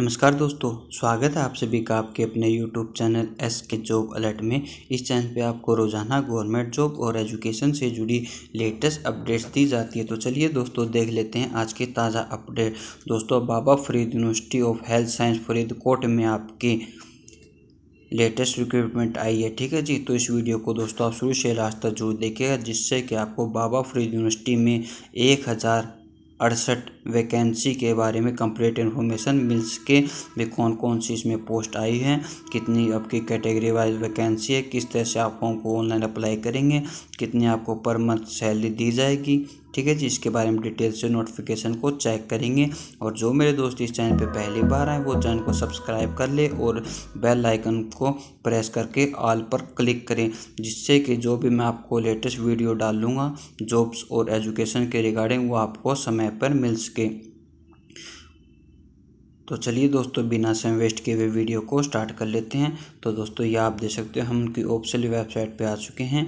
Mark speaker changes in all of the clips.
Speaker 1: नमस्कार दोस्तों स्वागत है आप सभी का आपके अपने YouTube channel S K job alert में इस चैनल पे आपको रोजाना गवर्नमेंट जॉब और एजुकेशन से जुड़ी लेटेस्ट अपडेट्स दी जाती है तो चलिए दोस्तों देख लेते हैं आज के ताज़ा अपडेट दोस्तों Baba Farid university of health science Faridkot में आपकी लेटेस्ट रिक्रूटमेंट आई है ठीक है जी तो इस वीडियो को दोस्तों आप शुरू से लास्ट तक जरूर देखिएगा जिससे कि आपको बाबा फरीद यूनिवर्सिटी में एक हज़ार अड़सठ वैकेंसी के बारे में कंप्लीट इन्फॉर्मेशन मिल सके भी कौन कौन सी इसमें पोस्ट आई है कितनी आपकी कैटेगरी वाइज वैकेंसी है किस तरह से आप फॉर्म को ऑनलाइन अप्लाई करेंगे कितनी आपको पर मंथ सैलरी दी जाएगी ठीक है जी इसके बारे में डिटेल से नोटिफिकेशन को चेक करेंगे और जो मेरे दोस्त इस चैनल पे पहली बार आए वो चैनल को सब्सक्राइब कर ले और बेल आइकन को प्रेस करके ऑल पर क्लिक करें जिससे कि जो भी मैं आपको लेटेस्ट वीडियो डालूँगा जॉब्स और एजुकेशन के रिगार्डिंग वो आपको समय पर मिल सके के तो चलिए दोस्तों बिना समय वेस्ट किए वे वीडियो को स्टार्ट कर लेते हैं तो दोस्तों यह आप देख सकते हो हम उनकी ऑप्शन वेबसाइट पे आ चुके हैं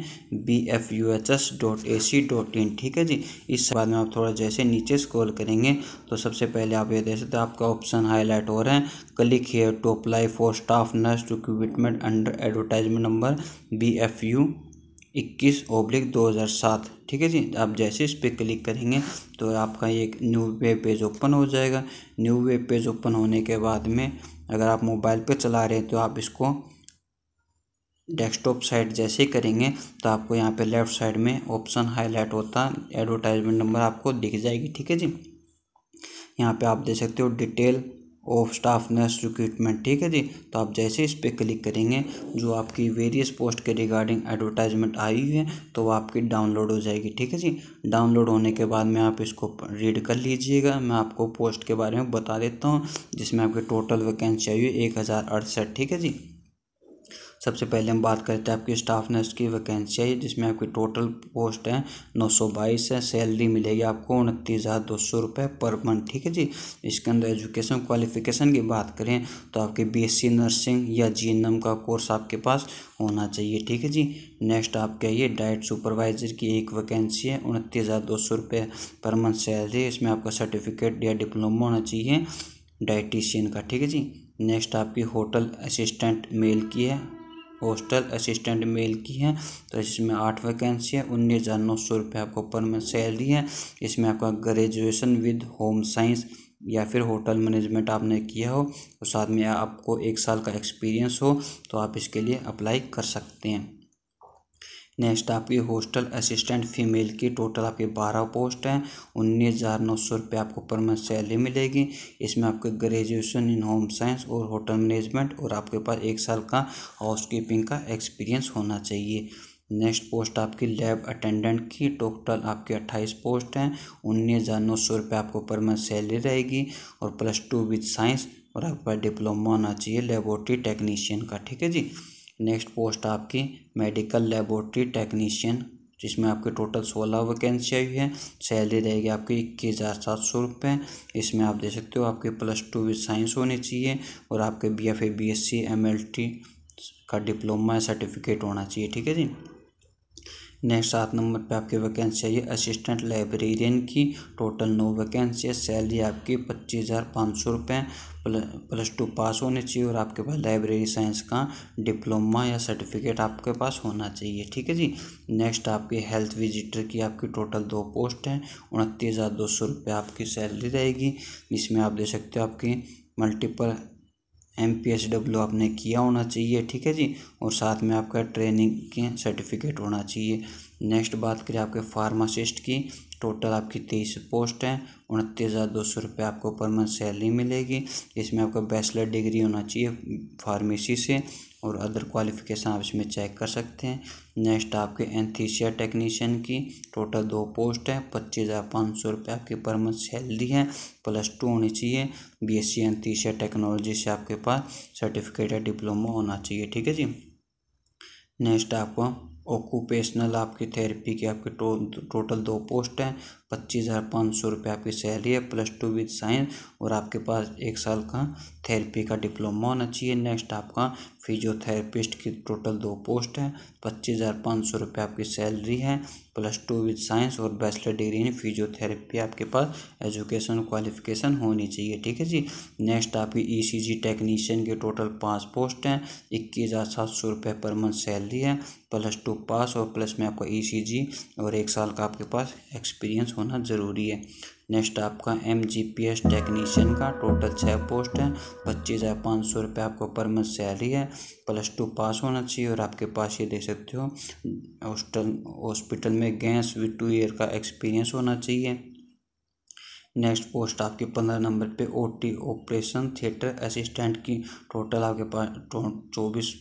Speaker 1: B F U H S dot A C dot in ठीक है जी इस बाद में आप थोड़ा जैसे नीचे स्क्रॉल करेंगे तो सबसे पहले आप ये देख सकते हैं आपका ऑप्शन हाईलाइट हो रहा है click here to apply for staff nurse recruitment under advertisement number B F U इक्कीस ओब्लिक दो हज़ार सात ठीक है जी आप जैसे इस पर क्लिक करेंगे तो आपका एक न्यू वेब पेज ओपन हो जाएगा न्यू वेब पेज ओपन होने के बाद में अगर आप मोबाइल पे चला रहे हैं तो आप इसको डेस्कटॉप साइड जैसे ही करेंगे तो आपको यहाँ पे लेफ़्ट साइड में ऑप्शन हाईलाइट होता है एडवर्टाइजमेंट नंबर आपको दिख जाएगी ठीक है जी यहाँ पे आप दे सकते हो detail of staff nurse recruitment ठीक है जी तो आप जैसे इस पर क्लिक करेंगे जो आपकी वेरियस पोस्ट के रिगार्डिंग एडवर्टाइजमेंट आई हुई है तो वो आपकी डाउनलोड हो जाएगी ठीक है जी डाउनलोड होने के बाद में आप इसको रीड कर लीजिएगा मैं आपको पोस्ट के बारे में बता देता हूँ जिसमें आपकी टोटल वैकेंसी आई हुई एक हज़ार अड़सठ ठीक है जी सबसे पहले हम बात करते हैं आपकी स्टाफ नर्स की वैकेंसी है जिसमें आपकी टोटल पोस्ट है नौ सौ बाईस है सैलरी मिलेगी आपको उनतीस हज़ार दो सौ रुपये पर मंथ ठीक है जी इसके अंदर एजुकेशन क्वालिफिकेशन की बात करें तो आपके बीएससी नर्सिंग या जी का कोर्स आपके पास होना चाहिए ठीक है जी नेक्स्ट आपके ये डाइट सुपरवाइज़र की एक वैकेंसी है उनतीस हज़ार दो सौ रुपये पर मंथ सैलरी इसमें आपका सर्टिफिकेट या डिप्लोमा होना चाहिए डाइटिशियन का ठीक है जी नेक्स्ट आपकी होटल असिस्टेंट मेल की है पोस्टल असिस्टेंट मेल की है तो इसमें आठ वैकेंसी है उन्नीस हज़ार नौ सौ रुपये आपको पर मंथ सैलरी है इसमें आपका ग्रेजुएशन विद होम साइंस या फिर होटल मैनेजमेंट आपने किया हो और तो साथ में आपको एक साल का एक्सपीरियंस हो तो आप इसके लिए अप्लाई कर सकते हैं नेक्स्ट आपकी हॉस्टल असिस्टेंट फीमेल की टोटल आपकी बारह पोस्ट हैं उन्नीस हज़ार नौ सौ रुपये आपको पर मंथ सैलरी मिलेगी इसमें आपके ग्रेजुएशन इन होम साइंस और होटल मैनेजमेंट और आपके पास एक साल का हाउस कीपिंग का एक्सपीरियंस होना चाहिए नेक्स्ट पोस्ट आपकी लैब अटेंडेंट की टोटल आपकी अट्ठाईस पोस्ट हैं उन्नीस हज़ार नौ सौ रुपये आपको पर मंथ सैलरी रहेगी और प्लस टू विद साइंस और आपके पास डिप्लोमा होना चाहिए लेबोरेटरी टेक्नीशियन का ठीक है जी नेक्स्ट पोस्ट आपकी मेडिकल लेबोरेटरी टेक्नीशियन जिसमें आपके टोटल सोलह वैकेंसी आई है सैलरी रहेगी आपकी इक्कीस हज़ार सात सौ रुपये इसमें आप दे सकते हो आपके प्लस टू विद साइंस होनी चाहिए और आपके B F A B S C M L T का डिप्लोमा सर्टिफिकेट होना चाहिए ठीक है जी नेक्स्ट सात नंबर पे आपकी वैकेंसी चाहिए असिस्टेंट लाइब्रेरियन की टोटल नौ वैकेंसी है सैलरी आपकी पच्चीस हज़ार पाँच सौ रुपये प्लस टू पास होने चाहिए और आपके पास लाइब्रेरी साइंस का डिप्लोमा या सर्टिफिकेट आपके पास होना चाहिए ठीक है जी नेक्स्ट आपकी हेल्थ विजिटर की आपकी टोटल दो पोस्ट हैं उनतीस हज़ार दो सौ रुपये आपकी सैलरी रहेगी इसमें आप दे सकते हो आपकी multiple M P S W आपने किया होना चाहिए ठीक है जी और साथ में आपका ट्रेनिंग के सर्टिफिकेट होना चाहिए नेक्स्ट बात करें आपके फार्मासिस्ट की टोटल आपकी तेईस पोस्ट हैं उनतीस हज़ार दो सौ रुपये आपको पर मंथ सैलरी मिलेगी इसमें आपका बैचलर डिग्री होना चाहिए फार्मेसी से और अदर क्वालिफिकेशन आप इसमें चेक कर सकते हैं नेक्स्ट आपके एंथीसिया टेक्नीशियन की टोटल दो पोस्ट है पच्चीस हज़ार पाँच सौ रुपये आपकी पर मंथ सैलरी है प्लस टू होनी चाहिए B S C anaesthesia technology से आपके पास सर्टिफिकेट या डिप्लोमा होना चाहिए ठीक है जी नेक्स्ट आपको ऑक्यूपेशनल आपकी थेरेपी की आपकी टो, टोटल दो पोस्ट हैं पच्चीस हज़ार पाँच सौ रुपये आपकी सैलरी है प्लस टू विद साइंस और आपके पास एक साल का थेरेपी का डिप्लोमा होना चाहिए नेक्स्ट आपका फिजियोथेरेपिस्ट की टोटल दो पोस्ट है पच्चीस हज़ार पाँच सौ रुपये आपकी सैलरी है प्लस टू विद साइंस और बैचलर डिग्री इन फिजियोथेरेपी आपके पास एजुकेशन क्वालिफिकेशन होनी चाहिए ठीक है जी नेक्स्ट आपकी ई सी जी टेक्नीशियन के टोटल पाँच पोस्ट हैं इक्कीस हज़ार सात सौ रुपये पर मंथ सैलरी है प्लस टू पास और प्लस में आपका ई e सी जी और एक साल का आपके पास एक्सपीरियंस होना ज़रूरी है नेक्स्ट आपका M G P S technician का टोटल छः पोस्ट है पच्चीस हज़ार पाँच सौ रुपये आपको पर मंथ सैलरी है प्लस टू पास होना चाहिए और आपके पास ये देख सकते हो हॉस्टल हॉस्पिटल में गैस विद टू ईयर का एक्सपीरियंस होना चाहिए नेक्स्ट पोस्ट आपके पंद्रह नंबर पे ओटी ऑपरेशन थिएटर असिस्टेंट की टोटल आपके पास तो चौबीस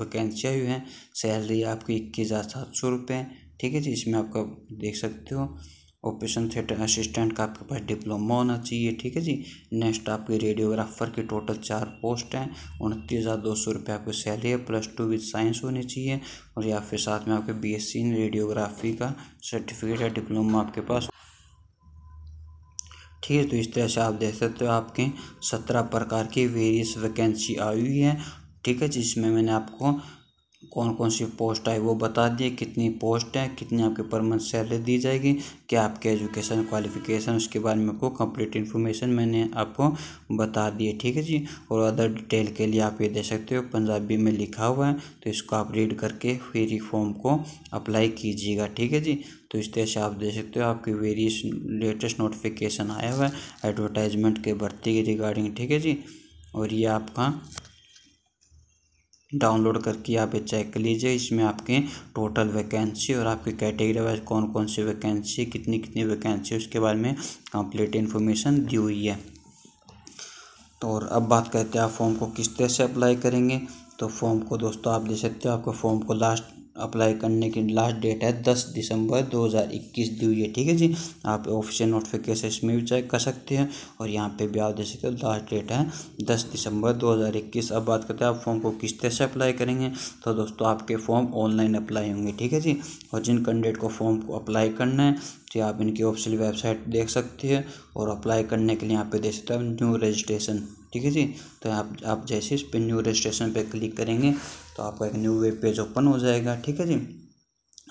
Speaker 1: वैकेंसियाँ हुई हैं सैलरी आपकी इक्कीस हज़ार सात सौ रुपये ठीक है जी इसमें आपका देख सकते हो ऑपरेशन थिएटर असिस्टेंट का आपके पास डिप्लोमा होना चाहिए ठीक है जी नेक्स्ट आपके रेडियोग्राफर की टोटल चार पोस्ट हैं उनतीस हज़ार दो सौ रुपये आपकी सैलरी है प्लस टू विद साइंस होनी चाहिए और या फिर साथ में आपके बीएससी इन रेडियोग्राफी का सर्टिफिकेट या डिप्लोमा आपके पास ठीक है तो इस तरह से आप देख सकते हो आपके सत्रह प्रकार की वेरियस वैकेंसी आई हुई है ठीक है जिसमें मैंने आपको कौन कौन सी पोस्ट आई वो बता दिए कितनी पोस्ट है कितनी आपके पर मंथ सैलरी दी जाएगी क्या आपके एजुकेशन क्वालिफिकेशन उसके बारे में आपको कंप्लीट इन्फॉर्मेशन मैंने आपको बता दिए ठीक है जी और अदर डिटेल के लिए आप ये दे सकते हो पंजाबी में लिखा हुआ है तो इसको आप रीड करके फिर फॉर्म को अप्लाई कीजिएगा ठीक है जी तो इस तरह से आप देख सकते हो आपकी वेरियस लेटेस्ट नोटिफिकेशन आया हुआ है एडवर्टाइजमेंट के भर्ती के रिगार्डिंग ठीक है जी और ये आपका डाउनलोड करके आप चेक कर लीजिए इसमें आपके टोटल वैकेंसी और आपकी कैटेगरी वाइज कौन कौन सी वैकेंसी कितनी कितनी वैकेंसी उसके बारे में कंप्लीट इन्फॉर्मेशन दी हुई है तो और अब बात करते हैं आप फॉर्म को किस तरह से अप्लाई करेंगे तो फॉर्म को दोस्तों आप ले सकते हो आपको फॉर्म को लास्ट अप्लाई करने की लास्ट डेट है दस दिसंबर दो हज़ार इक्कीस दी हुई है ठीक है जी आप ऑफिशियल नोटिफिकेशन इसमें भी चेक कर सकते हैं और यहाँ पे भी आप दे सकते हो लास्ट डेट है दस दिसंबर दो हज़ार इक्कीस अब बात करते हैं आप फॉर्म को किस तरह से अप्लाई करेंगे तो दोस्तों आपके फॉर्म ऑनलाइन अप्लाई होंगे ठीक है जी और जिन कैंडिडेट को फॉर्म को अप्लाई करना है तो आप इनकी ऑफिशियल वेबसाइट देख सकते हैं और अप्लाई करने के लिए यहाँ पे दे सकते हो न्यू रजिस्ट्रेशन ठीक है जी तो आप आप जैसे इस पर न्यू रजिस्ट्रेशन पे क्लिक करेंगे तो आपका एक न्यू वेब पेज ओपन हो जाएगा ठीक है जी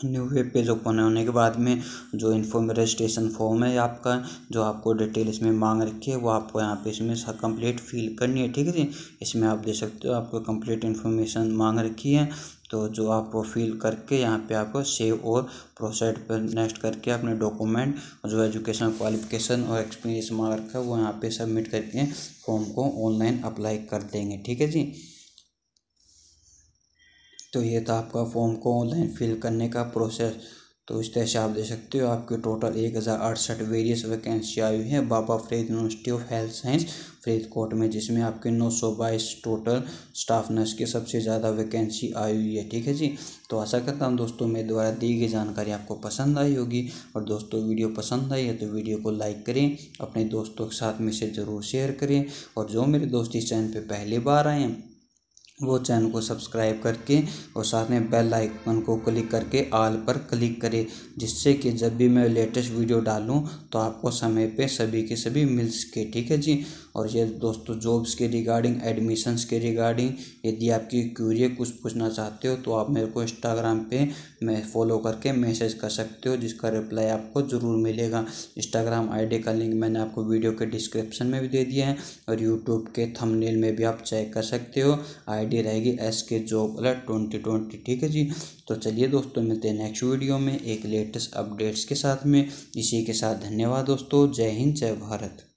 Speaker 1: न्यू वेब पेज ओपन होने के बाद में जो इन्फॉर्म रजिस्ट्रेशन फॉर्म है आपका जो आपको डिटेल इसमें मांग रखी है वो आपको यहाँ पे इसमें कंप्लीट फिल करनी है ठीक है जी इसमें आप दे सकते हो आपको कंप्लीट इन्फॉर्मेशन मांग रखी है तो जो आप वो फिल करके यहाँ पे आपको सेव और प्रोसेड पर नेक्स्ट करके अपने डॉक्यूमेंट जो एजुकेशन क्वालिफिकेशन और एक्सपीरियंस मांग रखा है वो यहाँ पे सबमिट करके फॉर्म को ऑनलाइन अप्लाई कर देंगे ठीक है जी तो ये था आपका फॉर्म को ऑनलाइन फिल करने का प्रोसेस तो इस तरह से आप देख सकते हो आपके टोटल एक हज़ार अड़सठ वेरियस वैकेंसी आई हुई है Baba Farid university of health science Faridkot में जिसमें आपके नौ सौ बाईस टोटल स्टाफ नर्स की सबसे ज़्यादा वैकेंसी आई हुई है ठीक है जी तो आशा करता हूँ दोस्तों मेरे द्वारा दी गई जानकारी आपको पसंद आई होगी और दोस्तों वीडियो पसंद आई है तो वीडियो को लाइक करें अपने दोस्तों के साथ में इसे ज़रूर शेयर करें और जो मेरे दोस्त इस चैनल पर पहली बार आए हैं वो चैनल को सब्सक्राइब करके और साथ में बेल आइकन को क्लिक करके आल पर क्लिक करें जिससे कि जब भी मैं लेटेस्ट वीडियो डालूं तो आपको समय पे सभी के सभी मिल सके ठीक है जी और ये दोस्तों जॉब्स के रिगार्डिंग एडमिशन्स के रिगार्डिंग यदि आपकी क्यूरी कुछ पूछना चाहते हो तो आप मेरे को इंस्टाग्राम पर मैं फॉलो करके मैसेज कर सकते हो जिसका रिप्लाई आपको ज़रूर मिलेगा इंस्टाग्राम आई का लिंक मैंने आपको वीडियो के डिस्क्रिप्शन में भी दे दिया है और यूट्यूब के थमनेल में भी आप चेक कर सकते हो आई आईडी रहेगी S K job alert twenty twenty ठीक है जी तो चलिए दोस्तों मिलते हैं नेक्स्ट वीडियो में एक लेटेस्ट अपडेट्स के साथ में इसी के साथ धन्यवाद दोस्तों जय हिंद जय भारत